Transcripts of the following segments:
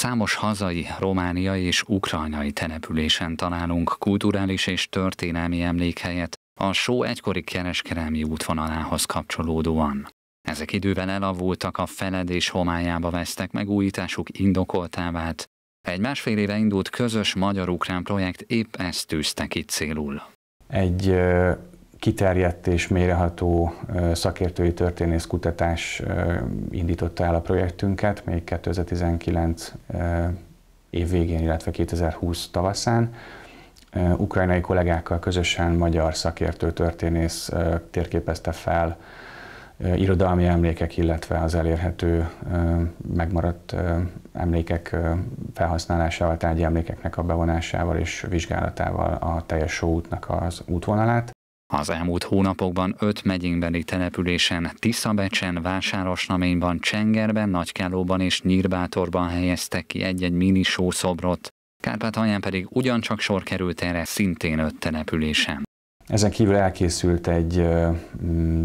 Számos hazai, romániai és ukrajnai településen találunk kulturális és történelmi emlékhelyet a só egykori kereskedelmi útvonalához kapcsolódóan. Ezek idővel elavultak, a feledés homályába vesztek, megújításuk indokoltá vált. Egy másfél éve indult közös magyar-ukrán projekt épp ezt tűzte ki célul. Egy kiterjedt és méreható szakértői történészkutatás indította el a projektünket még 2019 év végén, illetve 2020 tavaszán. Ukrajnai kollégákkal közösen magyar szakértő történész térképezte fel irodalmi emlékek, illetve az elérhető megmaradt emlékek felhasználásával, tárgyi emlékeknek a bevonásával és vizsgálatával a teljes sóútnak az útvonalát. Az elmúlt hónapokban öt megyénkbeli településen, Tiszabecsen, Vásárosnaményban, Csengerben, Nagykálóban és Nyírbátorban helyeztek ki egy-egy mini sószobrot, Kárpátalján pedig ugyancsak sor került erre szintén öt településen. Ezen kívül elkészült egy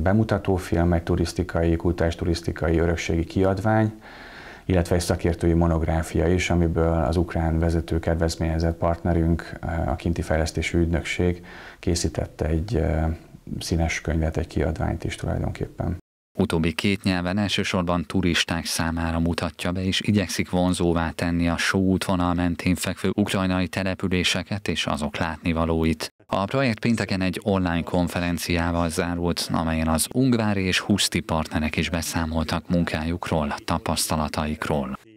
bemutatófilm, egy turisztikai, kultúrás turisztikai örökségi kiadvány, illetve egy szakértői monográfia is, amiből az ukrán vezető kedvezményezett partnerünk, eh, a Kinti Fejlesztési Ügynökség készítette egy eh, színes könyvet, egy kiadványt is tulajdonképpen. Utóbbi két nyelven elsősorban turisták számára mutatja be, és igyekszik vonzóvá tenni a só útvonal mentén fekvő ukrajnai településeket és azok látnivalóit. A projekt pénteken egy online konferenciával zárult, amelyen az ungvári és huszti partnerek is beszámoltak munkájukról, tapasztalataikról.